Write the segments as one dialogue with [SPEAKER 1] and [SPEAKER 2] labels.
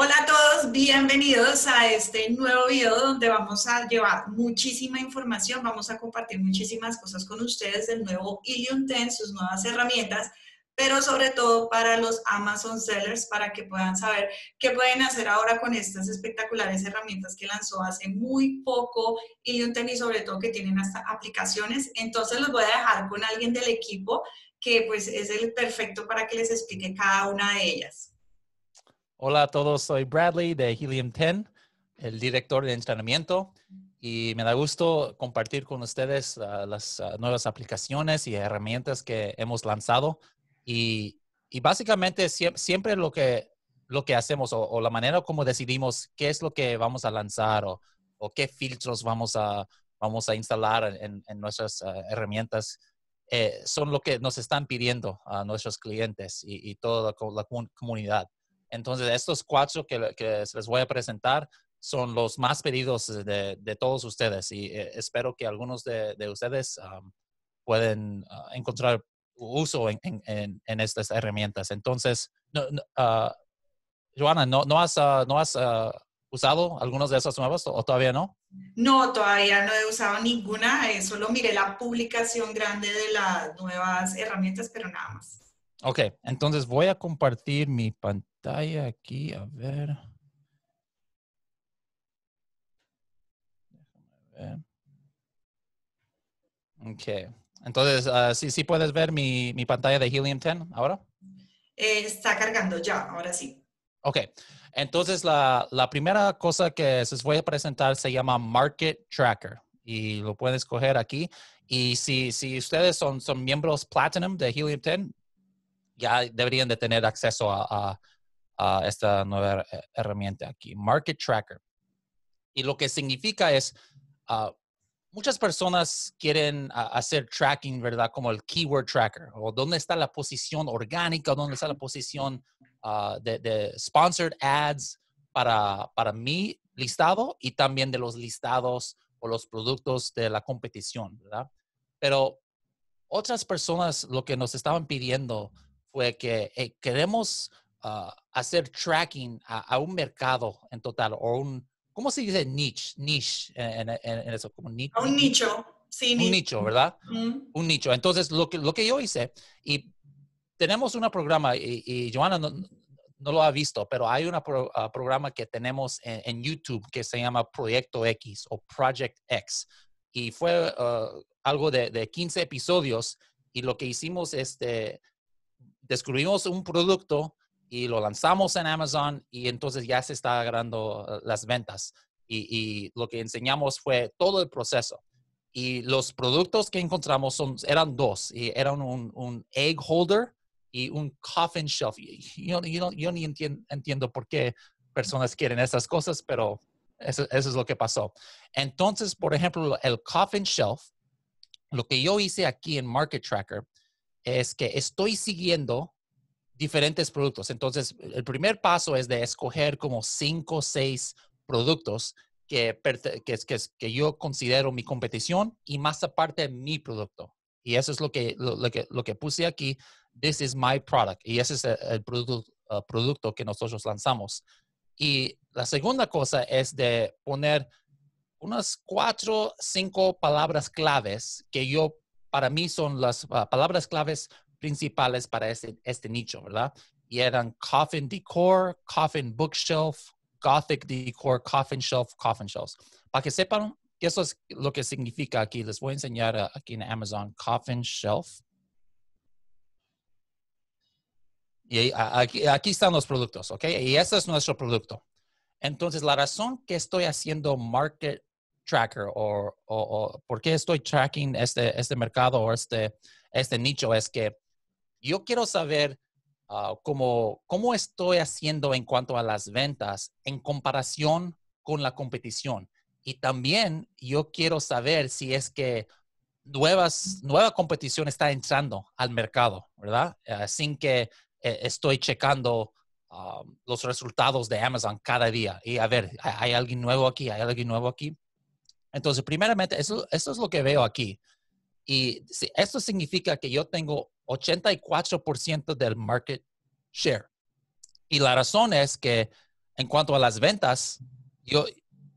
[SPEAKER 1] Hola a todos, bienvenidos a este nuevo video donde vamos a llevar muchísima información, vamos a compartir muchísimas cosas con ustedes del nuevo Ilium 10, sus nuevas herramientas, pero sobre todo para los Amazon sellers, para que puedan saber qué pueden hacer ahora con estas espectaculares herramientas que lanzó hace muy poco Ilium Ten y sobre todo que tienen hasta aplicaciones. Entonces los voy a dejar con alguien del equipo que pues es el perfecto para que les explique cada una de ellas.
[SPEAKER 2] Hola a todos, soy Bradley de Helium 10, el director de entrenamiento, y me da gusto compartir con ustedes ah, las ah, nuevas aplicaciones y herramientas que hemos lanzado. Y, básicamente siempre, lo, que, lo que hacemos o, la manera como decidimos qué es lo que vamos a lanzar o, qué filtros vamos a, vamos a instalar en, nuestras ah, herramientas eh, son lo que nos están pidiendo a nuestros clientes y, toda la comunidad. Entonces, estos cuatro que, les voy a presentar son los más pedidos de, de todos ustedes y eh, espero que algunos de, de ustedes pueden ah, encontrar uso en, en, estas herramientas. Entonces, no, no, ah, Joana, ¿no, has, ¿no has ah, usado algunas de esas nuevas o todavía no?
[SPEAKER 1] No, todavía no he usado ninguna. Eh, solo miré la publicación grande de las nuevas herramientas, pero nada más.
[SPEAKER 2] Ok, entonces voy a compartir mi pantalla pantalla aquí, a ver. Ok. Entonces, ah, ¿sí, puedes ver mi, pantalla de Helium 10 ahora?
[SPEAKER 1] Eh, está cargando ya, ahora sí.
[SPEAKER 2] Ok. Entonces, la, la primera cosa que les voy a presentar se llama Market Tracker y lo puedes coger aquí. Y si, si ustedes son, son miembros Platinum de Helium 10, ya deberían de tener acceso a, esta nueva herramienta aquí, Market Tracker. Y lo que significa es, ah, muchas personas quieren hacer tracking, ¿verdad? Como el keyword tracker, o dónde está la posición orgánica, dónde está la posición ah, de, de, sponsored ads para, para mi listado y también de los listados o los productos de la competición, ¿verdad? Pero otras personas lo que nos estaban pidiendo fue que queremos Ah, hacer tracking a, un mercado en total o un, ¿cómo se dice niche? Niche eh, en, eso, como Un nicho, sí. Un nicho, ¿verdad? Un nicho. Entonces, lo que, lo que yo hice, y tenemos un programa, y, Joana no, lo ha visto, pero hay un ah, programa que tenemos en, YouTube que se llama Proyecto X o Project X. Y fue ah, algo de, de 15 episodios y lo que hicimos este, descubrimos un producto y lo lanzamos en Amazon y entonces ya se está agarrando eh, las ventas. Y, lo que enseñamos fue todo el proceso. Y los productos que encontramos son, eran dos, y eran un, egg holder y un coffin shelf. Yo, yo, ni entiendo, por qué personas quieren esas cosas, pero eso es lo que pasó. Entonces, por ejemplo, el coffin shelf, lo que yo hice aquí en Market Tracker es que estoy siguiendo diferentes productos. Entonces, el primer paso es de escoger como cinco o seis productos que, que, que, yo considero mi competición y más aparte mi producto. Y eso es lo que, lo, que, lo puse aquí. This is my product. Y ese es e-, el, producto, eh, producto que nosotros lanzamos. Y la segunda cosa es de poner unas cuatro, cinco palabras claves que yo, para mí son las ah, palabras claves principales para este, este nicho, ¿verdad? Y eran coffin decor, coffin bookshelf, gothic decor, coffin shelf, coffin shelves. Para que sepan, eso es lo que significa aquí. Les voy a enseñar aquí en Amazon coffin shelf. Y aquí, están los productos, ¿ok? Y ese es nuestro producto. Entonces, la razón que estoy haciendo market tracker o, o, por qué estoy tracking este, este mercado o este, este nicho es que yo quiero saber ah, cómo, estoy haciendo en cuanto a las ventas en comparación con la competición. Y también yo quiero saber si es que nuevas, nueva competición está entrando al mercado, ¿verdad? Ah, sin que eh, estoy checando ah, los resultados de Amazon cada día y a ver, hay, alguien nuevo aquí, hay alguien nuevo aquí. Entonces, primeramente, eso, eso es lo que veo aquí. Y si, esto significa que yo tengo 84% del market share. Y la razón es que en cuanto a las ventas, yo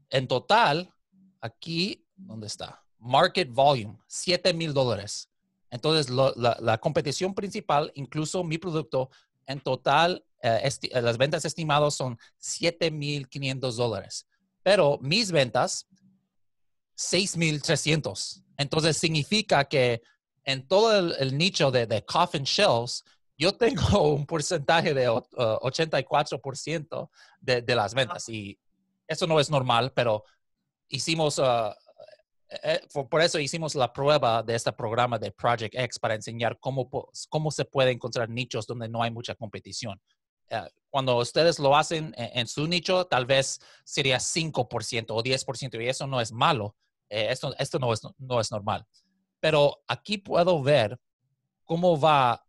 [SPEAKER 2] en total, aquí, ¿dónde está? Market volume, 7 mil dólares. Entonces, la, competición principal, incluso mi producto, en total, eh, eh, las ventas estimadas son 7,500 dólares. Pero mis ventas, 6,300. Entonces, significa que en todo el, nicho de, coffin shelves, yo tengo un porcentaje de 84% eh, de, las ventas. Y eso no es normal, pero hicimos, ah, eh, eh, por eso hicimos la prueba de este programa de Project X para enseñar cómo, se puede encontrar nichos donde no hay mucha competición. cuando ustedes lo hacen e, en, su nicho, tal vez sería 5% o 10%, y eso no es malo. esto, no es normal pero aquí puedo ver cómo va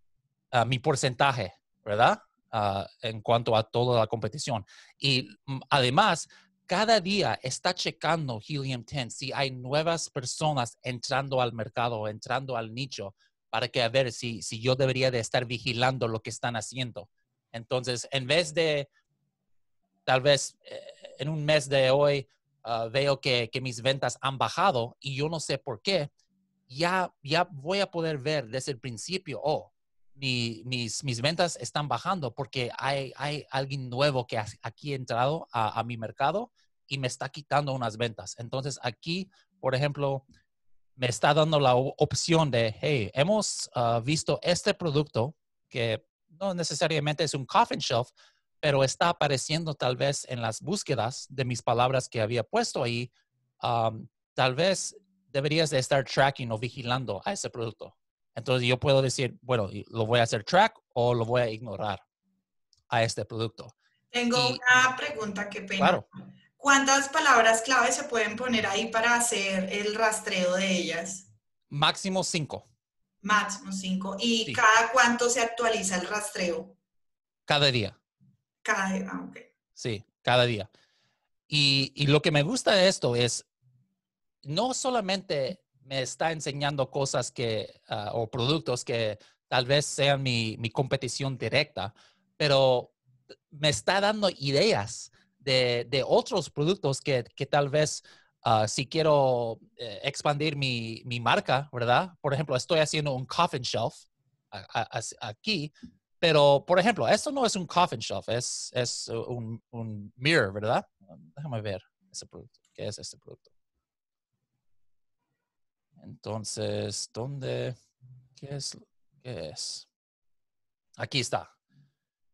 [SPEAKER 2] ah, mi porcentaje, ¿verdad? Ah, en cuanto a toda la competición. Y mm, además, cada día está checando Helium 10 si hay nuevas personas entrando al mercado, entrando al nicho, para que a ver si, yo debería de estar vigilando lo que están haciendo. Entonces, en vez de, tal vez eh, en un mes de hoy, ah, veo que mis ventas han bajado y yo no sé por qué, ya, voy a poder ver desde el principio, oh, mis, mis ventas están bajando porque hay, alguien nuevo que aquí entrado a, mi mercado y me está quitando unas ventas. Entonces aquí, por ejemplo, me está dando la opción de, hey, hemos ah, visto este producto que no necesariamente es un coffin shelf, pero está apareciendo tal vez en las búsquedas de mis palabras que había puesto ahí. tal vez deberías de estar tracking o vigilando a ese producto. Entonces yo puedo decir, bueno, lo voy a hacer track o lo voy a ignorar a este producto. Tengo
[SPEAKER 1] una pregunta que pena. ¿Cuántas palabras clave se pueden poner ahí para hacer el rastreo de ellas?
[SPEAKER 2] Máximo cinco.
[SPEAKER 1] Máximo cinco. ¿Y cada cuánto se actualiza el rastreo? Cada día. Cada día, ah,
[SPEAKER 2] Sí, cada día. Y, y, lo que me gusta de esto es no solamente me está enseñando cosas que, ah, o productos que tal vez sean mi, competición directa, pero me está dando ideas de, otros productos que, tal vez ah, si quiero eh, expandir mi, marca, ¿verdad? Por ejemplo, estoy haciendo un coffin shelf aquí, pero por ejemplo, esto no es un coffin shelf, es, un, un mirror, ¿verdad? Déjame ver ese producto. ¿Qué es este producto? Entonces, ¿dónde? ¿Qué es? ¿Qué es? Aquí está.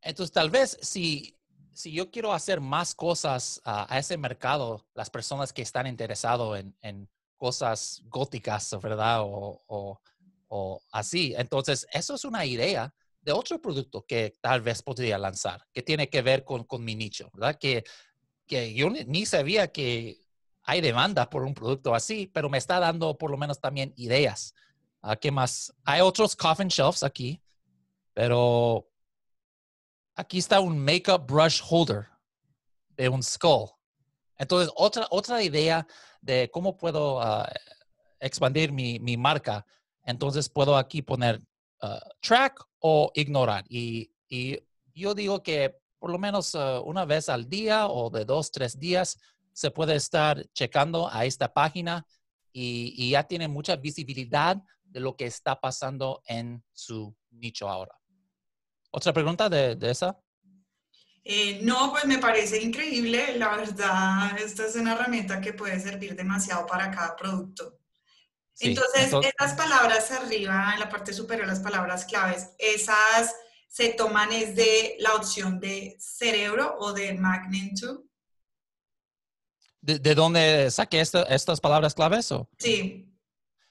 [SPEAKER 2] Entonces, tal vez si, si yo quiero hacer más cosas a ese mercado, las personas que están interesados en, cosas góticas, ¿verdad? O, o, o, así. Entonces, eso es una idea de otro producto que tal vez podría lanzar, que tiene que ver con, con mi nicho, ¿verdad? que yo ni sabía que hay demanda por un producto así, pero me está dando por lo menos también ideas. Ah, ¿Qué más? Hay otros coffin shelves aquí, pero aquí está un makeup brush holder de un skull. Entonces, otra, otra idea de cómo puedo ah, expandir mi, mi, marca. Entonces, puedo aquí poner ah, track o ignorar. Y, y, yo digo que por lo menos una vez al día o de dos, tres días, se puede estar checando a esta página y, ya tiene mucha visibilidad de lo que está pasando en su nicho ahora. ¿Otra pregunta de, esa?
[SPEAKER 1] Eh, no, pues me parece increíble. La verdad, esta es una herramienta que puede servir demasiado para cada producto. entonces, esas palabras arriba, en la parte superior, las palabras claves, esas se toman es de la opción de cerebro o de magneto
[SPEAKER 2] de, dónde saqué estas palabras claves? eso? Sí.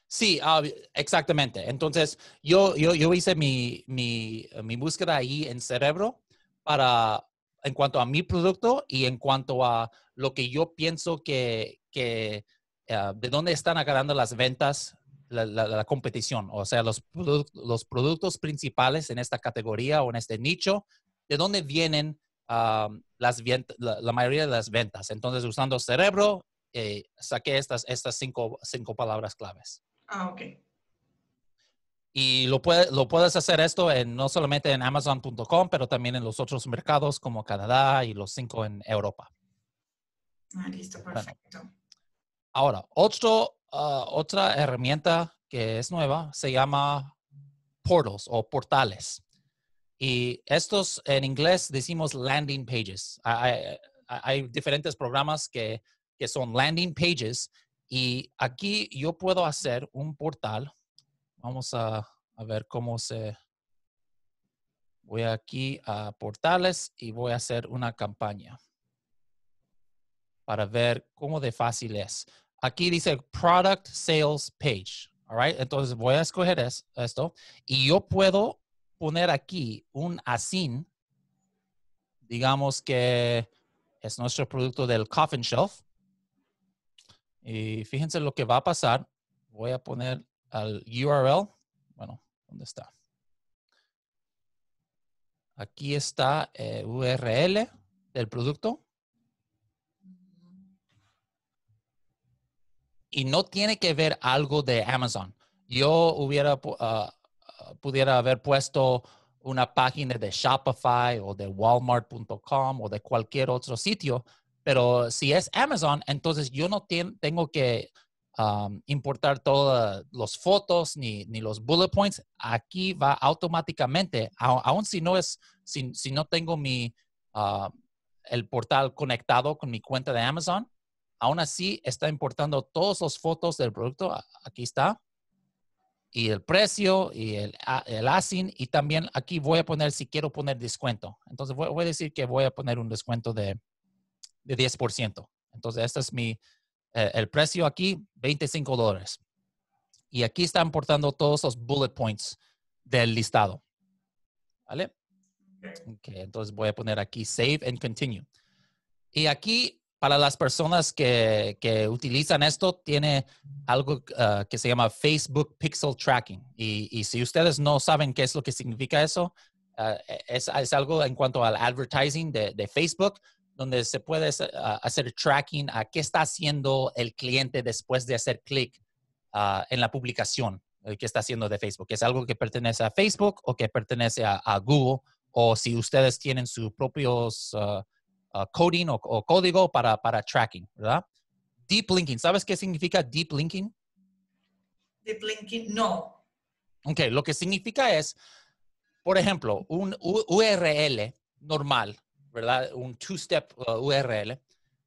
[SPEAKER 2] Sí, ah, exactamente. Entonces, yo, yo, hice mi, mi, mi, búsqueda ahí en cerebro para, en cuanto a mi producto y en cuanto a lo que yo pienso que, eh, de dónde están agarrando las ventas, la, competición, o sea, los, los productos principales en esta categoría o en este nicho, de dónde vienen las la, mayoría de las ventas. Entonces, usando cerebro, eh, saqué estas, estas cinco, cinco palabras claves. Ah, ok. Y lo, lo puedes hacer esto no solamente en amazon.com, pero también en los otros mercados como Canadá y los cinco en Europa. Ah, listo, perfecto. Ahora, otro, ah, otra herramienta que es nueva se llama portals o portales. Y estos en inglés decimos landing pages. Hay, diferentes programas que, son landing pages y aquí yo puedo hacer un portal. Vamos a, ver cómo se... Voy aquí a portales y voy a hacer una campaña para ver cómo de fácil es. Aquí dice Product Sales Page. All right? Entonces voy a escoger esto y yo puedo poner aquí un asin, digamos que es nuestro producto del coffin shelf. Y fíjense lo que va a pasar. Voy a poner al URL. Bueno, ¿dónde está? Aquí está el eh, URL del producto. Y no tiene que ver algo de Amazon. Yo hubiera ah, pudiera haber puesto una página de Shopify o de walmart.com o de cualquier otro sitio, pero si es Amazon, entonces yo no tengo que importar todas las fotos ni, los bullet points. Aquí va automáticamente, aun si no, es, si, si no tengo mi, ah, el portal conectado con mi cuenta de Amazon, aún así está importando todas las fotos del producto. Aquí está y el precio y el, el y también aquí voy a poner si quiero poner descuento. Entonces voy, a decir que voy a poner un descuento de, 10%. Entonces este es mi, eh, el precio aquí, 25 dólares. Y aquí está importando todos los bullet points del listado. ¿Vale? entonces voy a poner aquí save and continue. Y aquí para las personas que, utilizan esto, tiene algo ah, que se llama Facebook Pixel Tracking. Y, si ustedes no saben qué es lo que significa eso, ah, e, es, algo en cuanto al advertising de, Facebook, donde se puede ah, hacer tracking a qué está haciendo el cliente después de hacer clic en la publicación eh, que está haciendo de Facebook. ¿Es algo que pertenece a Facebook o que pertenece a Google? O si ustedes tienen sus propios... Uh, coding o, código para, para tracking, ¿verdad? Deep linking, ¿sabes qué significa deep linking?
[SPEAKER 1] Deep linking, no.
[SPEAKER 2] Ok, lo que significa es, por ejemplo, un URL normal, ¿verdad? Un two-step URL. Uh,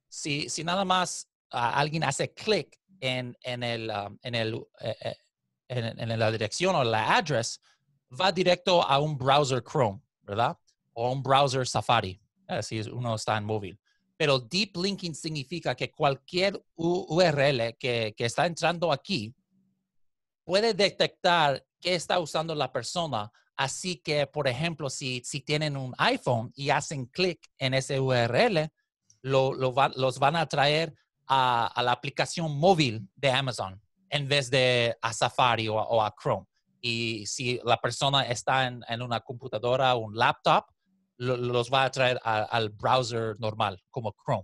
[SPEAKER 2] si, si nada más uh, alguien hace clic en, en, um, en, el eh, eh, en, la dirección o la address, va directo a un browser Chrome, ¿verdad? O un browser Safari si uno está en móvil. Pero deep linking significa que cualquier URL que, está entrando aquí puede detectar qué está usando la persona. Así que, por ejemplo, si, tienen un iPhone y hacen clic en ese URL, los van a traer a, la aplicación móvil de Amazon en vez de a Safari o, a Chrome. Y si la persona está en, en, una computadora o un laptop, los va a traer al browser normal, como Chrome.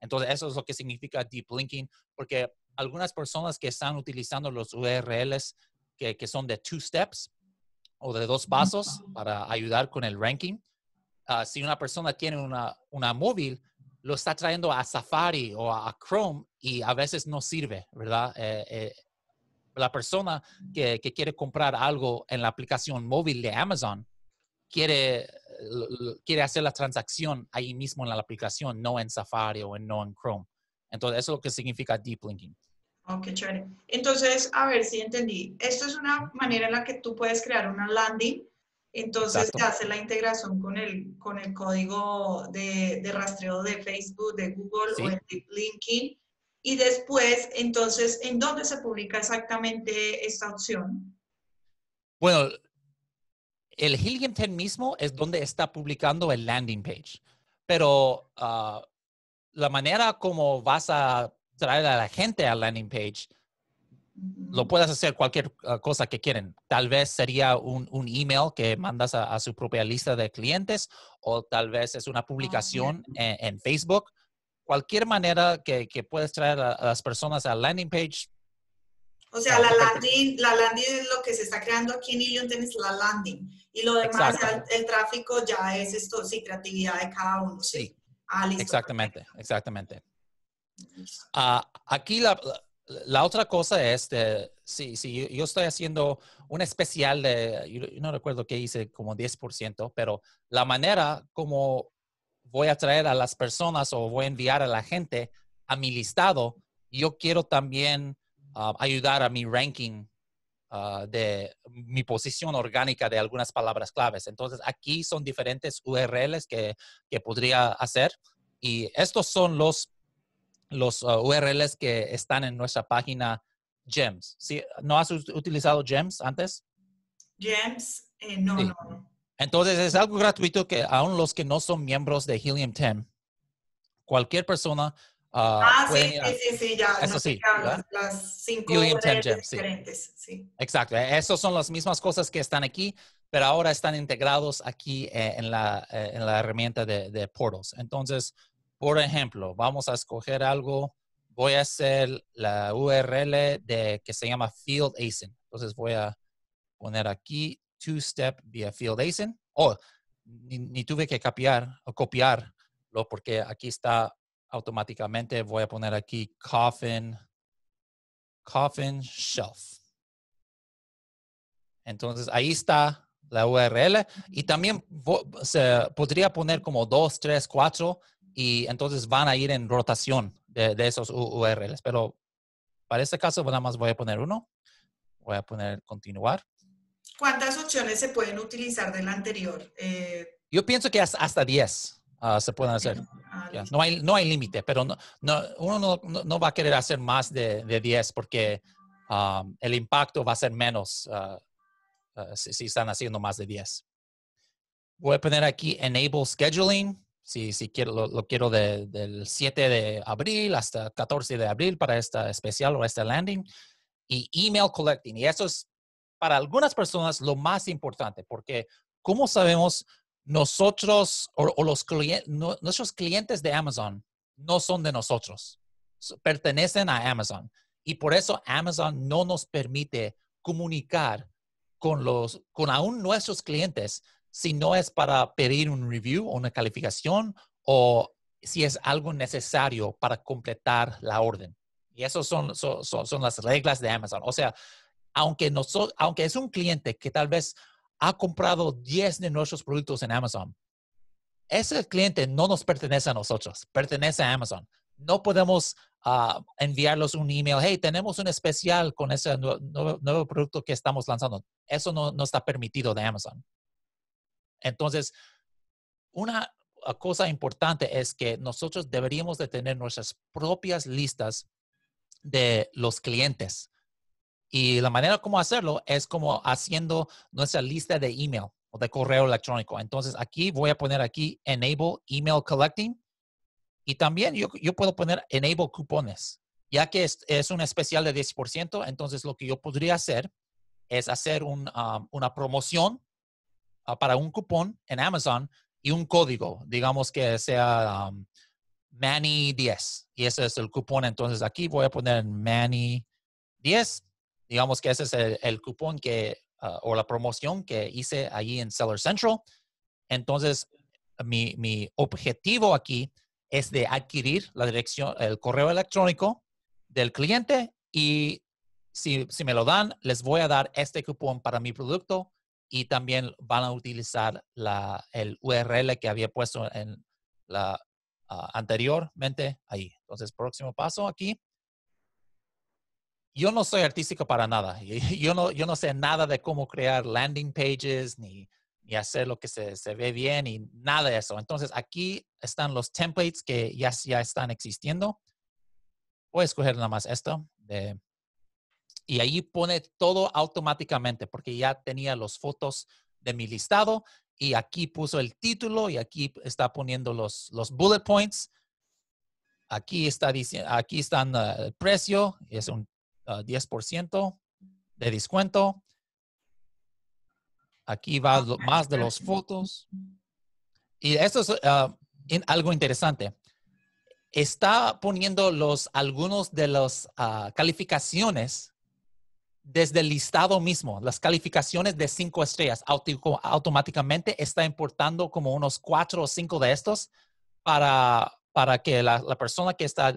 [SPEAKER 2] Entonces, eso es lo que significa deep linking, porque algunas personas que están utilizando los URLs que, son de two steps o de dos pasos para ayudar con el ranking, ah, si una persona tiene una, móvil, lo está trayendo a Safari o a, Chrome y a veces no sirve, ¿verdad? Eh, eh, la persona que, que, quiere comprar algo en la aplicación móvil de Amazon quiere quiere hacer la transacción ahí mismo en la aplicación, no en Safari o en, no en Chrome. Entonces, eso es lo que significa deep linking.
[SPEAKER 1] Ok, oh, chévere. Entonces, a ver si entendí. Esto es una manera en la que tú puedes crear una landing, entonces te hace la integración con el, con el código de, rastreo de Facebook, de Google o o Deep Linking. Y después, entonces, ¿en dónde se publica exactamente esta opción?
[SPEAKER 2] Bueno, el Helium mismo es donde está publicando el landing page, pero ah, la manera como vas a traer a la gente al landing page, lo puedes hacer cualquier ah, cosa que quieren. Tal vez sería un, email que mandas a, su propia lista de clientes o tal vez es una ah, publicación en, Facebook. Cualquier manera que, que puedes traer a, las personas al landing page, o sea, ah, la landing,
[SPEAKER 1] la landing es lo que se está creando aquí en Ilion, Tienes la landing. Y lo demás, el, tráfico ya es esto, sí, creatividad de cada
[SPEAKER 2] uno. Sí. Ah, exactamente, exactamente. Ah, aquí la, la, otra cosa es, sí, sí, yo estoy haciendo un especial de, yo no recuerdo qué hice, como 10%, pero la manera como voy a traer a las personas o voy a enviar a la gente a mi listado, yo quiero también Um, ayudar a mi ranking uh, de mi posición orgánica de algunas palabras claves. Entonces, aquí son diferentes URLs que, que podría hacer y estos son los, los URLs uh, que están en nuestra página GEMS. si ¿No has utilizado GEMS antes?
[SPEAKER 1] GEMS, eh, no,
[SPEAKER 2] Entonces, es algo gratuito que aún los que no son miembros de Helium 10, cualquier persona ah, ah sí,
[SPEAKER 1] sí, sí, ya. Eso sí. las cinco diferentes. Sí.
[SPEAKER 2] Exacto. E-, Esas son las mismas cosas que están aquí, pero ahora están integrados aquí eh, en, la, eh, en, la, herramienta de, de, Portals. Entonces, por ejemplo, vamos a escoger algo. Voy a hacer la URL de, que se llama Field ASIN. Entonces voy a poner aquí two-step via Field ASIN. Oh, ni, ni tuve que copiar o copiarlo porque aquí está automáticamente voy a poner aquí coffin, coffin shelf. Entonces ahí está la URL y también se podría poner como dos, tres, cuatro y entonces van a ir en rotación de, esos URLs. Pero para este caso pues, nada más voy a poner uno. Voy a poner continuar.
[SPEAKER 1] ¿Cuántas opciones se pueden utilizar de la anterior? Eh,
[SPEAKER 2] Yo pienso que hasta 10. Ah, se pueden hacer. Ah, no hay, no hay límite, pero no, no, uno no, no, va a querer hacer más de, de 10 porque ah, el impacto va a ser menos si, si, están haciendo más de 10. Voy a poner aquí Enable Scheduling, si, si quiero, lo, quiero del 7 de abril hasta 14 de abril para esta especial o este landing. Y Email Collecting, y eso es para algunas personas lo más importante, porque ¿cómo sabemos nosotros o, los clientes, nuestros clientes de Amazon no son de nosotros, pertenecen a Amazon. Y por eso Amazon no nos permite comunicar con, los, con aún nuestros clientes si no es para pedir un review o una calificación o si es algo necesario para completar la orden. Y esas son, son, las reglas de Amazon. O sea, aunque, aunque es un cliente que tal vez ha comprado 10 de nuestros productos en Amazon. Ese cliente no nos pertenece a nosotros, pertenece a Amazon. No podemos ah, enviarles enviarlos un email, hey, tenemos un especial con ese nuevo, producto que estamos lanzando. Eso no, no está permitido de Amazon. Entonces, una ah, cosa importante es que nosotros deberíamos de tener nuestras propias listas de los clientes y la manera como hacerlo es como haciendo nuestra lista de email o de correo electrónico. Entonces aquí voy a poner aquí enable email collecting y también yo, puedo poner enable cupones. Ya que es, un especial de 10%, entonces lo que yo podría hacer es hacer um, una promoción ah, para un cupón en Amazon y un código, digamos que sea um, Manny 10. Y ese es el cupón. Entonces aquí voy a poner Manny 10 Digamos que ese es el, cupón que, ah, o la promoción que hice allí en Seller Central. Entonces, mi, objetivo aquí es de adquirir la dirección, el correo electrónico del cliente y si, me lo dan, les voy a dar este cupón para mi producto y también van a utilizar el URL que había puesto en la ah, anteriormente ahí. Entonces, próximo paso aquí yo no soy artístico para nada. Yo no, yo no sé nada de cómo crear landing pages ni, ni hacer lo que se, se, ve bien y nada de eso. Entonces aquí están los templates que ya, ya están existiendo. Voy a escoger nada más esto. y ahí pone todo automáticamente porque ya tenía las fotos de mi listado y aquí puso el título y aquí está poniendo los, los bullet points. Aquí, está, diciendo aquí están ah, el precio, es un 10% ah, de descuento. Aquí va más de los fotos. Y esto es ah, algo interesante. Está poniendo los, algunos de las ah, calificaciones desde el listado mismo. Las calificaciones de cinco estrellas automáticamente está importando como unos cuatro o cinco de estos para, para que la, persona que está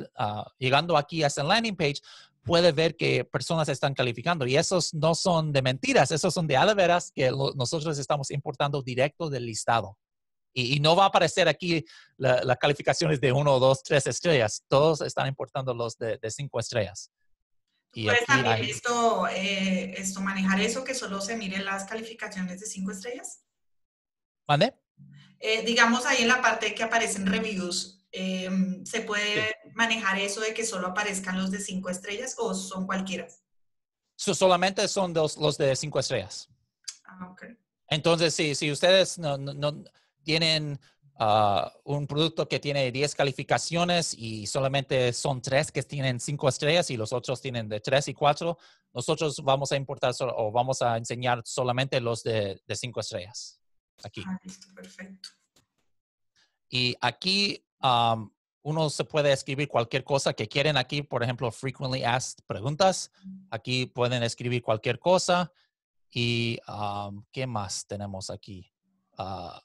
[SPEAKER 2] llegando aquí a esa landing page puede ver que personas están calificando y esos no son de mentiras, esos son de adveras que nosotros estamos importando directo del listado. Y, no va a aparecer aquí las calificaciones de uno, dos, tres estrellas. Todos están importando los de, cinco estrellas. Y ¿Puedes también
[SPEAKER 1] esto, eh, esto, manejar eso, que solo se miren las calificaciones de cinco estrellas? ¿Mande? Eh, digamos ahí en la parte que aparecen reviews, Em, ¿Se puede manejar eso de que solo aparezcan los de cinco estrellas o son cualquiera?
[SPEAKER 2] solamente son los, los, de cinco estrellas. Ah, Entonces, si ustedes no, tienen ah, un producto que tiene 10 calificaciones y solamente son tres que tienen cinco estrellas y los otros tienen de tres y cuatro, nosotros vamos a importar o vamos a enseñar solamente los de, de cinco estrellas. Aquí.
[SPEAKER 1] Ah, perfecto.
[SPEAKER 2] Y aquí uno se puede escribir cualquier cosa que quieren aquí, por ejemplo, frequently asked preguntas. Mm. Aquí pueden escribir cualquier cosa. ¿Y qué más tenemos aquí? Ah,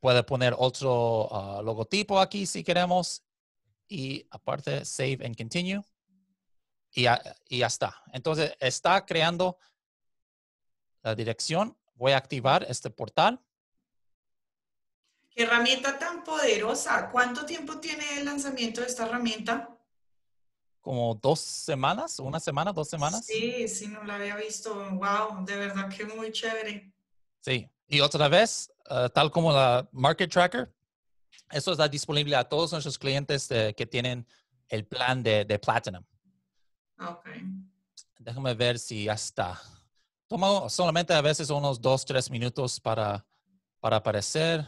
[SPEAKER 2] puede poner otro ah, logotipo aquí si queremos. Y aparte, save and continue. Y, y ya está. Entonces, está creando la dirección. Voy a activar este portal.
[SPEAKER 1] Herramienta tan poderosa. ¿Cuánto tiempo tiene el lanzamiento de esta herramienta?
[SPEAKER 2] Como dos semanas, una semana, dos semanas. Sí,
[SPEAKER 1] sí, no la había visto. Wow, de verdad que muy chévere.
[SPEAKER 2] Sí, y otra vez, eh, tal como la Market Tracker, eso está disponible a todos nuestros clientes eh, que tienen el plan de, de Platinum. Ah, ok. Déjame ver si ya está. Toma solamente a veces unos dos, tres minutos para, para aparecer.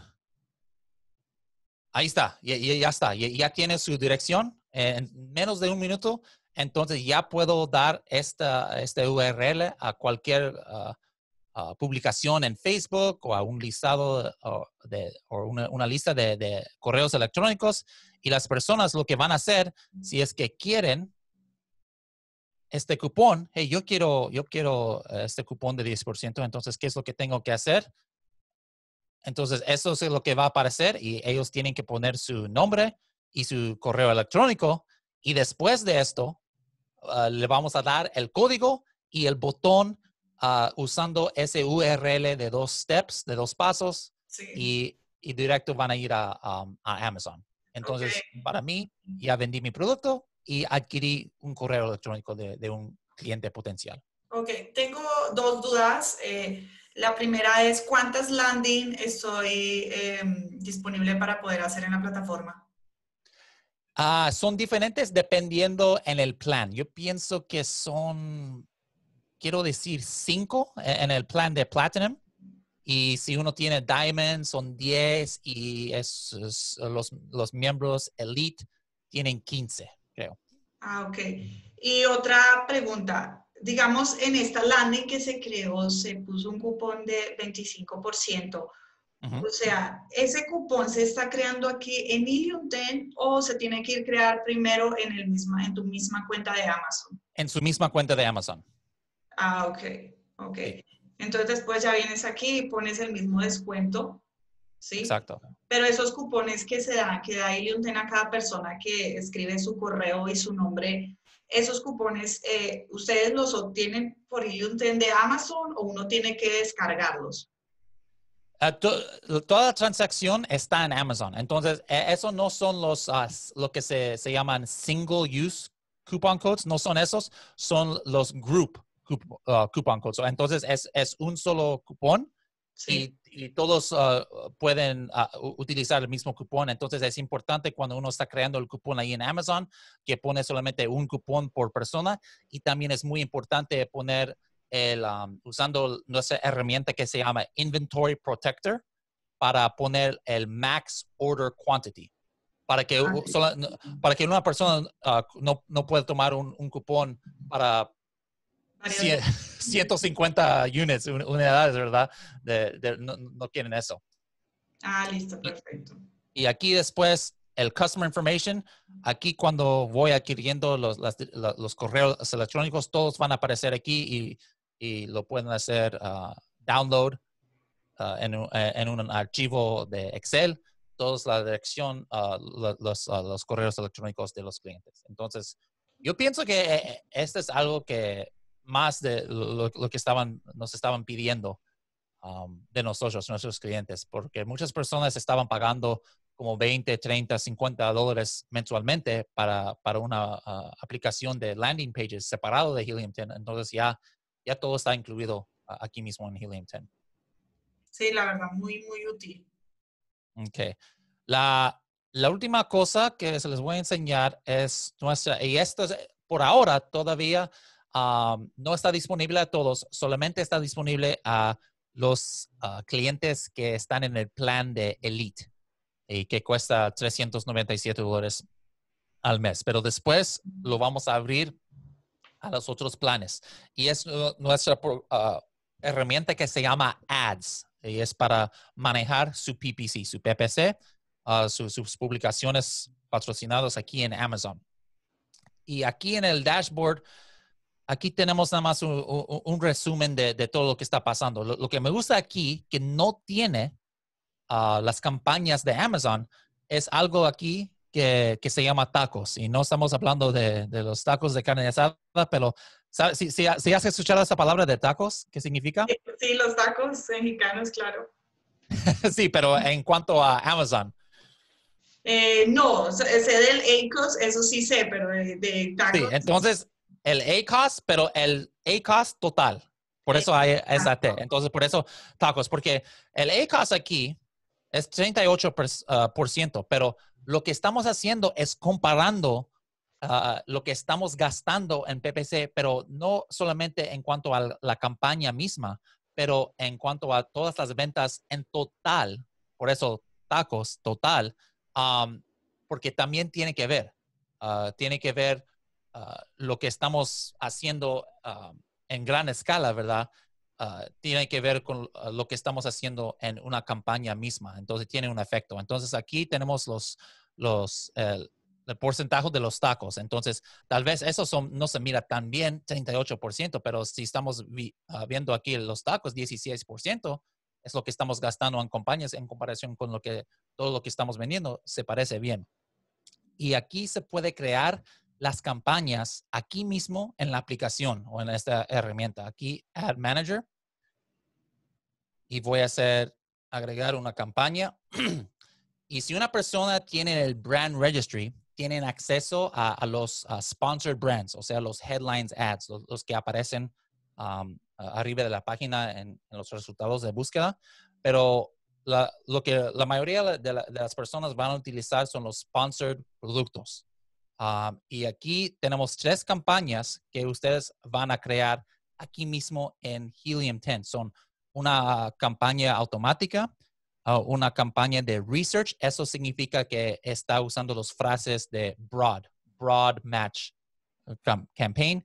[SPEAKER 2] Ahí está, ya, ya está, ya, tiene su dirección en menos de un minuto, entonces ya puedo dar esta, este URL a cualquier ah, ah, publicación en Facebook o a un listado o, una, lista de, correos electrónicos y las personas lo que van a hacer si es que quieren este cupón, hey, yo quiero, yo quiero este cupón de 10%, entonces, ¿qué es lo que tengo que hacer? Entonces, eso es lo que va a aparecer y ellos tienen que poner su nombre y su correo electrónico. Y después de esto, ah, le vamos a dar el código y el botón ah, usando ese URL de dos steps, de dos pasos, y, y, directo van a ir a, Amazon. Entonces, para mí, ya vendí mi producto y adquirí un correo electrónico de, un cliente potencial.
[SPEAKER 1] Ok, tengo dos dudas. Eh, la primera es cuántas landing estoy em, disponible para poder hacer en la plataforma.
[SPEAKER 2] Ah, son diferentes dependiendo en el plan. Yo pienso que son, quiero decir, cinco e-, en el plan de Platinum. Y si uno tiene Diamond, son 10 y los, los, miembros Elite tienen 15, creo.
[SPEAKER 1] Ah, ok. Y otra pregunta, digamos, en esta landing que se creó se puso un cupón de 25%. O sea, ese cupón se está creando aquí en Alien10 o se tiene que ir crear primero en, el misma, en tu misma cuenta de Amazon.
[SPEAKER 2] En su misma cuenta de Amazon.
[SPEAKER 1] Ah, ok, ok. Entonces después ya vienes aquí y pones el mismo descuento, ¿sí? Exacto. Pero esos cupones que se dan, que da Alien10 a cada persona que escribe su correo y su nombre esos cupones eh, ustedes los obtienen por tren de Amazon o uno tiene que descargarlos?
[SPEAKER 2] Eh, toda la toda transacción está en Amazon. Entonces, e, eso no son los ah, lo que se, llaman single use coupon codes, no son esos, son los group coupon, ah, coupon codes. Entonces, es, es un solo cupón sí y todos ah, pueden ah, utilizar el mismo cupón. Entonces es importante cuando uno está creando el cupón ahí en Amazon que pone solamente un cupón por persona y también es muy importante poner el, ah, usando nuestra herramienta que se llama Inventory Protector para poner el max order quantity. Para que, para que una persona no, no pueda tomar un cupón para 150 units, unidades, ¿verdad? no, quieren eso.
[SPEAKER 1] Ah, listo, perfecto.
[SPEAKER 2] Y, aquí después, el Customer Information, aquí cuando voy adquiriendo los, los correos electrónicos, todos van a aparecer aquí y, lo pueden hacer ah, download ah, eh, en, un archivo de Excel. Todos la dirección, ah, los, los correos electrónicos de los clientes. Entonces, yo pienso que eh, eh, este es algo que más de lo, que estaban, nos estaban pidiendo um, de nosotros, nuestros clientes, porque muchas personas estaban pagando como 20, 30, 50 dólares mensualmente para, para una ah, aplicación de landing pages separado de Helium 10. Entonces ya, ya todo está incluido ah, aquí mismo en Helium 10.
[SPEAKER 1] Sí, la verdad, muy, muy útil.
[SPEAKER 2] Ok. La, la última cosa que se les voy a enseñar es nuestra, y esto es eh, por ahora todavía no está disponible a todos, solamente está disponible a los ah, clientes que están en el plan de Elite y que cuesta 397 dólares al mes. Pero después lo vamos a abrir a los otros planes. Y es nuestra ah, herramienta que se llama Ads y es para manejar su PPC, su PPC, ah, sus publicaciones patrocinadas aquí en Amazon. Y aquí en el dashboard Aquí tenemos nada más un, resumen de, todo lo que está pasando. Lo, que me gusta aquí, que no tiene ah, las campañas de Amazon, es algo aquí que, se llama tacos. Y no estamos hablando de, los tacos de carne asada, pero Si, si, has escuchado esa palabra de tacos, ¿qué significa?
[SPEAKER 1] Sí, los tacos mexicanos, claro.
[SPEAKER 2] sí, pero en cuanto a Amazon.
[SPEAKER 1] Eh, no, sé del ACOS, eso sí sé, pero de, de tacos. Sí,
[SPEAKER 2] entonces el ACOS, pero el ACOS total. Por eso hay esa T. Entonces, por eso tacos, porque el ACOS aquí es 38%, ah, pero lo que estamos haciendo es comparando ah, lo que estamos gastando en PPC, pero no solamente en cuanto a la campaña misma, pero en cuanto a todas las ventas en total. Por eso tacos, total, porque también tiene que ver. Ah, tiene que ver Ah, lo que estamos haciendo ah, en gran escala, ¿verdad? Ah, tiene que ver con lo que estamos haciendo en una campaña misma, entonces tiene un efecto. Entonces aquí tenemos los, los, el, porcentaje de los tacos, entonces tal vez eso son, no se mira tan bien, 38%, pero si estamos viendo aquí los tacos, 16%, es lo que estamos gastando en campañas en comparación con lo que, todo lo que estamos vendiendo, se parece bien. Y aquí se puede crear las campañas aquí mismo en la aplicación o en esta herramienta. Aquí, Ad Manager. Y voy a hacer, agregar una campaña. y si una persona tiene el Brand Registry, tienen acceso a, los sponsored brands, o sea, los headlines ads, los, que aparecen arriba de la página en, los resultados de búsqueda. Pero lo que la mayoría de las personas van a utilizar son los sponsored productos. Ah, y aquí tenemos tres campañas que ustedes van a crear aquí mismo en Helium 10. Son una campaña automática, ah, una campaña de research. Eso significa que está usando las frases de broad, broad match eh, campaign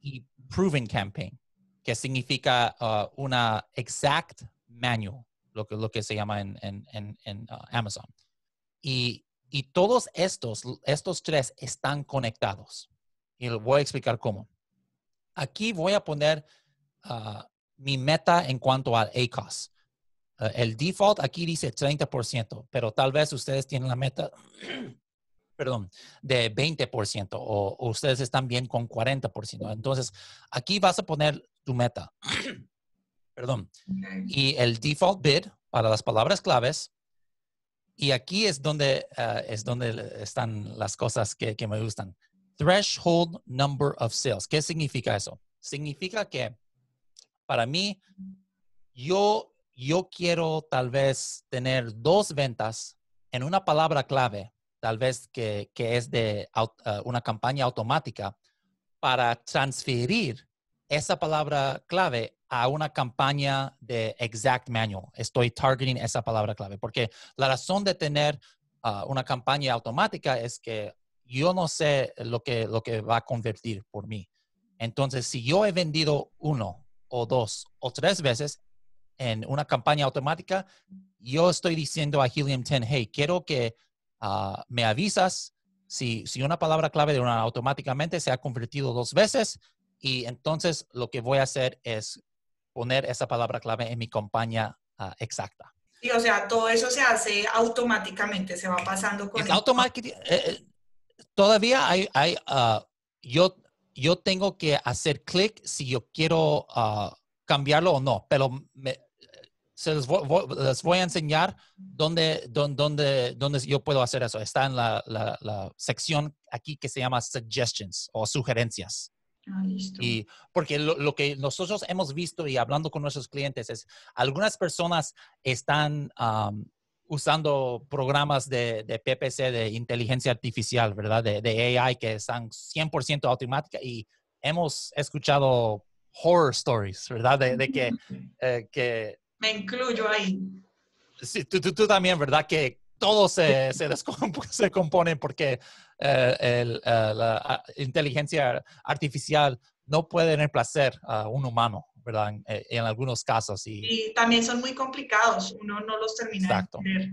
[SPEAKER 2] y proven campaign, que significa ah, una exact manual, lo que, lo que se llama en, Amazon. Y y todos estos, estos tres están conectados. Y les voy a explicar cómo. Aquí voy a poner ah, mi meta en cuanto al ACOS. Ah, el default aquí dice 30%, pero tal vez ustedes tienen la meta, perdón, de 20% o, ustedes están bien con 40%. Entonces, aquí vas a poner tu meta, perdón, y el default bid para las palabras claves y aquí es donde, ah, es donde están las cosas que, me gustan. Threshold number of sales. ¿Qué significa eso? Significa que para mí, yo, quiero tal vez tener dos ventas en una palabra clave, tal vez que, es de ah, una campaña automática, para transferir esa palabra clave a una campaña de exact manual. Estoy targeting esa palabra clave, porque la razón de tener ah, una campaña automática es que yo no sé lo que, lo que va a convertir por mí. Entonces, si yo he vendido uno o dos o tres veces en una campaña automática, yo estoy diciendo a Helium 10, hey, quiero que ah, me avisas si, si una palabra clave de una automáticamente se ha convertido dos veces y entonces lo que voy a hacer es poner esa palabra clave en mi compañía ah, exacta.
[SPEAKER 1] Y o sea, todo eso se hace automáticamente, se va pasando con... El
[SPEAKER 2] automáticamente, eh, eh, todavía hay, hay ah, yo, yo tengo que hacer clic si yo quiero ah, cambiarlo o no, pero se les, voy, a enseñar dónde, dónde, dónde, yo puedo hacer eso. Está en la, la sección aquí que se llama suggestions o sugerencias.
[SPEAKER 1] Ah, y
[SPEAKER 2] porque lo, que nosotros hemos visto y hablando con nuestros clientes es, algunas personas están usando programas de, PPC, de inteligencia artificial, ¿verdad? De, de AI que están 100% automática y hemos escuchado horror stories, ¿verdad? De, que, mm. eh, que,
[SPEAKER 1] Me incluyo ahí.
[SPEAKER 2] Sí, tú, tú, tú, también, ¿verdad? Que todos se, se, porque eh, eh, la inteligencia artificial no puede reemplazar a un humano, ¿verdad? En, eh, algunos casos. Y, también son
[SPEAKER 1] muy complicados, uno no los termina de entender.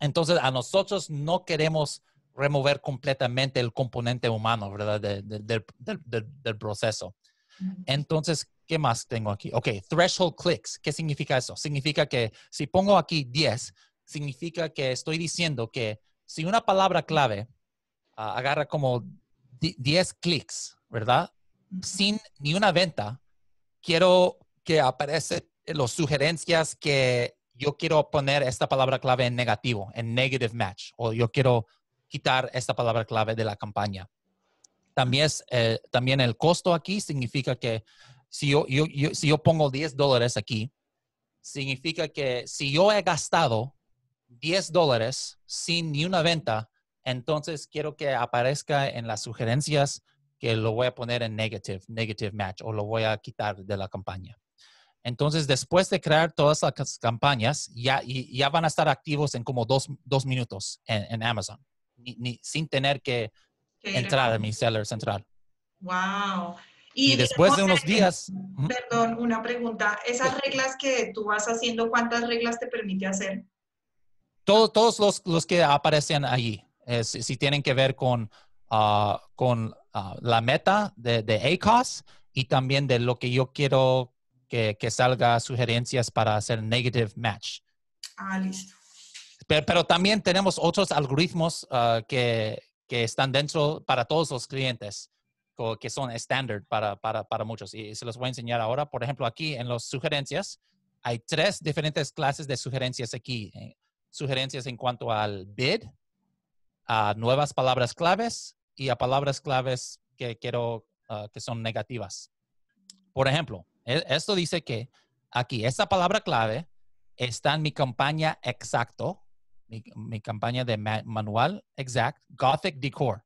[SPEAKER 2] Entonces, a nosotros no queremos remover completamente el componente humano, ¿verdad? del, del proceso. Entonces, ¿qué más tengo aquí? Ok, threshold clicks. ¿Qué significa eso? Significa que si pongo aquí 10, significa que estoy diciendo que si una palabra clave ah, agarra como 10 clics, ¿verdad? Sin ni una venta, quiero que aparezcan las sugerencias que yo quiero poner esta palabra clave en negativo, en negative match, o yo quiero quitar esta palabra clave de la campaña. También, es, eh, también el costo aquí significa que si yo, si yo pongo 10 dólares aquí, significa que si yo he gastado 10 dólares sin ni una venta, entonces quiero que aparezca en las sugerencias que lo voy a poner en negative, negative match, o lo voy a quitar de la campaña. Entonces, después de crear todas las campañas, ya, van a estar activos en como dos, minutos en, Amazon, sin tener que entrar a mi seller central.
[SPEAKER 1] ¡Wow! Y, después de unos días... Perdón, una pregunta. Esas reglas que tú vas haciendo, ¿cuántas reglas te permite hacer?
[SPEAKER 2] todos los, que aparecen allí, si, tienen que ver con, ah, con ah, la meta de, ACOS y también de lo que yo quiero que, salga sugerencias para hacer negative match. Ah, listo. Pero, también tenemos otros algoritmos ah, que, están dentro para todos los clientes, que son estándar para, para, muchos. Y se los voy a enseñar ahora. Por ejemplo, aquí en las sugerencias, hay tres diferentes clases de sugerencias aquí. Eh, sugerencias en cuanto al bid, a nuevas palabras claves y a palabras claves que quiero ah, que son negativas. Por ejemplo, e, esto dice que aquí, esta palabra clave está en mi campaña exacto, mi, campaña de manual exact, Gothic Decor.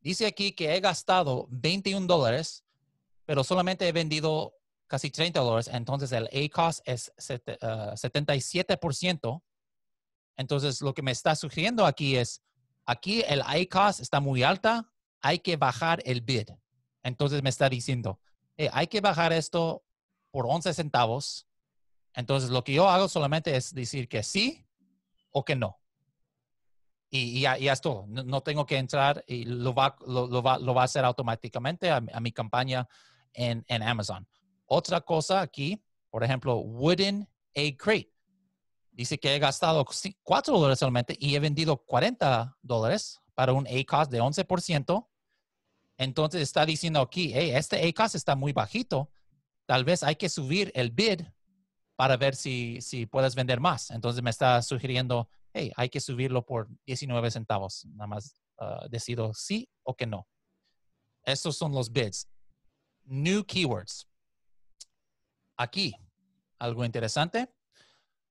[SPEAKER 2] Dice aquí que he gastado 21 dólares, pero solamente he vendido casi 30 dólares, entonces el cost es 77% ah, entonces, lo que me está sugiriendo aquí es, aquí el ICOS está muy alta, hay que bajar el bid. Entonces me está diciendo, eh, hay que bajar esto por 11 centavos. Entonces, lo que yo hago solamente es decir que sí o que no. Y, ya, es todo. No, tengo que entrar y lo va, lo, va, a hacer automáticamente a, mi campaña en, en Amazon. Otra cosa aquí, por ejemplo, wooden egg crate. Dice que he gastado 4 dólares solamente y he vendido 40 dólares para un ACOS de 11%. Entonces está diciendo aquí, hey, este ACOS está muy bajito. Tal vez hay que subir el bid para ver si, si puedes vender más. Entonces me está sugiriendo, hey, hay que subirlo por 19 centavos. Nada más ah, decido sí o que no. Estos son los bids. New keywords. Aquí, algo interesante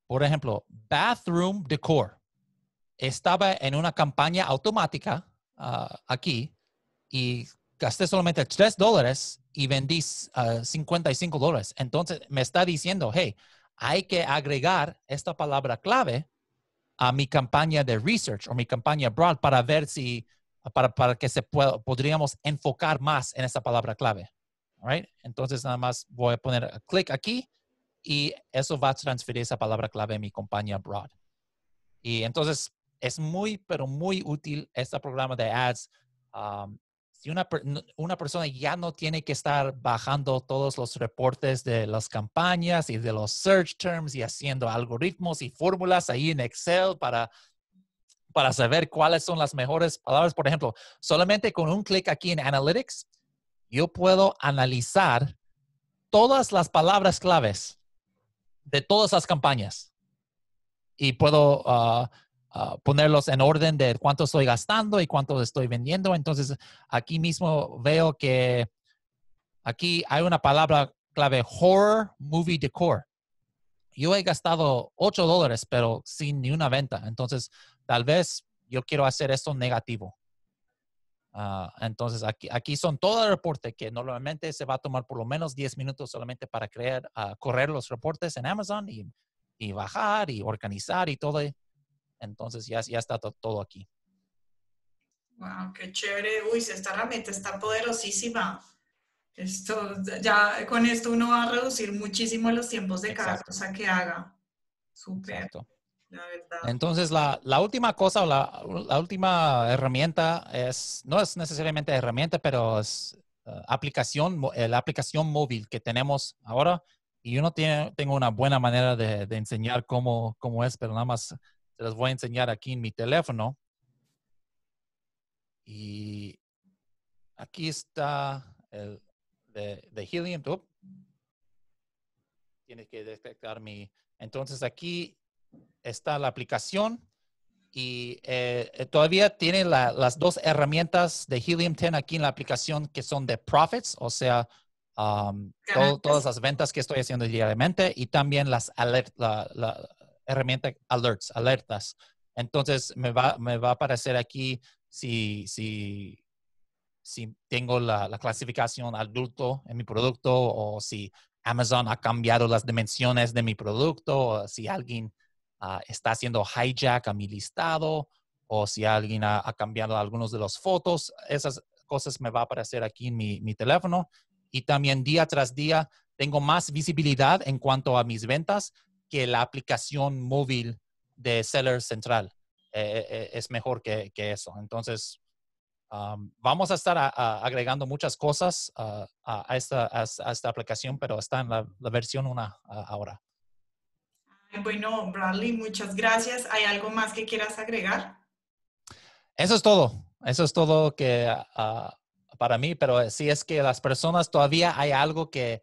[SPEAKER 2] por ejemplo, Bathroom Decor estaba en una campaña automática ah, aquí y gasté solamente tres dólares y vendí 55 ah, dólares. Entonces me está diciendo, hey, hay que agregar esta palabra clave a mi campaña de research o mi campaña broad para ver si, para, que se podríamos enfocar más en esa palabra clave. Entonces nada más voy a poner clic aquí y eso va a transferir esa palabra clave a mi compañía abroad. Y entonces es muy, pero muy útil este programa de ads. Um, si una, una, persona ya no tiene que estar bajando todos los reportes de las campañas y de los search terms y haciendo algoritmos y fórmulas ahí en Excel para, para saber cuáles son las mejores palabras. Por ejemplo, solamente con un clic aquí en Analytics, yo puedo analizar todas las palabras claves de todas las campañas y puedo ah, ah, ponerlos en orden de cuánto estoy gastando y cuánto estoy vendiendo. Entonces, aquí mismo veo que aquí hay una palabra clave, horror movie decor. Yo he gastado 8 dólares, pero sin ni una venta. Entonces, tal vez yo quiero hacer esto negativo. Ah, entonces, aquí, aquí son todos los reporte que normalmente se va a tomar por lo menos 10 minutos solamente para crear, ah, correr los reportes en Amazon y, y, bajar y organizar y todo. Eh. Entonces, ya, ya está todo aquí.
[SPEAKER 1] Wow, qué chévere. Uy, esta herramienta está poderosísima. Esto, ya con esto uno va a reducir muchísimo los tiempos de cada cosa que haga. Súper.
[SPEAKER 2] Entonces, la, la, última cosa o la, la, última herramienta es, no es necesariamente herramienta, pero es eh, aplicación, eh, la aplicación móvil que tenemos ahora. Y yo no tiene, tengo una buena manera de, enseñar cómo, cómo es, pero nada más se las voy a enseñar aquí en mi teléfono. Y aquí está el de, de Helium. Tienes que detectar mi... Entonces aquí está la aplicación y eh, eh, todavía tiene las dos herramientas de Helium 10 aquí en la aplicación que son de profits, o sea, um, todas las ventas que estoy haciendo diariamente y también las alertas, la, herramienta alerts, alertas. Entonces me va, me va a aparecer aquí si, si, si tengo la, la clasificación adulto en mi producto o si Amazon ha cambiado las dimensiones de mi producto o si alguien Ah, está haciendo hijack a mi listado o si alguien ha, cambiado algunos de las fotos. Esas cosas me va a aparecer aquí en mi, teléfono. Y también día tras día tengo más visibilidad en cuanto a mis ventas que la aplicación móvil de Seller Central. Eh, eh, es mejor que, eso. Entonces, vamos a estar agregando muchas cosas ah, a, esta, aplicación, pero está en la, la versión 1 ahora.
[SPEAKER 1] Bueno, Bradley, muchas gracias. ¿Hay algo más que quieras agregar?
[SPEAKER 2] Eso es todo. Eso es todo que ah, para mí, pero eh, si es que las personas todavía hay algo que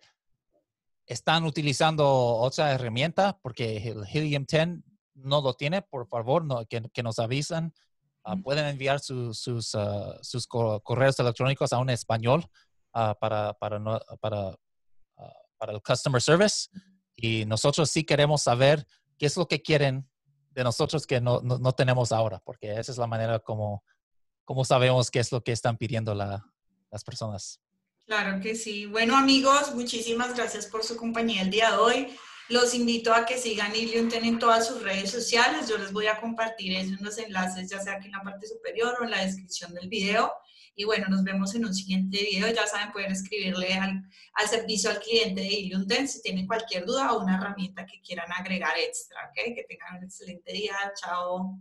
[SPEAKER 2] están utilizando otra herramienta, porque el Helium 10 no lo tiene, por favor, que, nos avisan. Ah, pueden enviar sus, ah, sus correos electrónicos a un español para, para, para el customer service. Y nosotros sí queremos saber qué es lo que quieren de nosotros que no, no, tenemos ahora, porque esa es la manera como, como sabemos qué es lo que están pidiendo la, las personas.
[SPEAKER 1] Claro que sí. Bueno amigos, muchísimas gracias por su compañía el día de hoy. Los invito a que sigan y Iliunten en todas sus redes sociales. Yo les voy a compartir en enlaces, ya sea aquí en la parte superior o en la descripción del video. Y bueno, nos vemos en un siguiente video. Ya saben, pueden escribirle al, servicio al cliente de Illumden si tienen cualquier duda o una herramienta que quieran agregar extra. Que tengan un excelente día. Chao.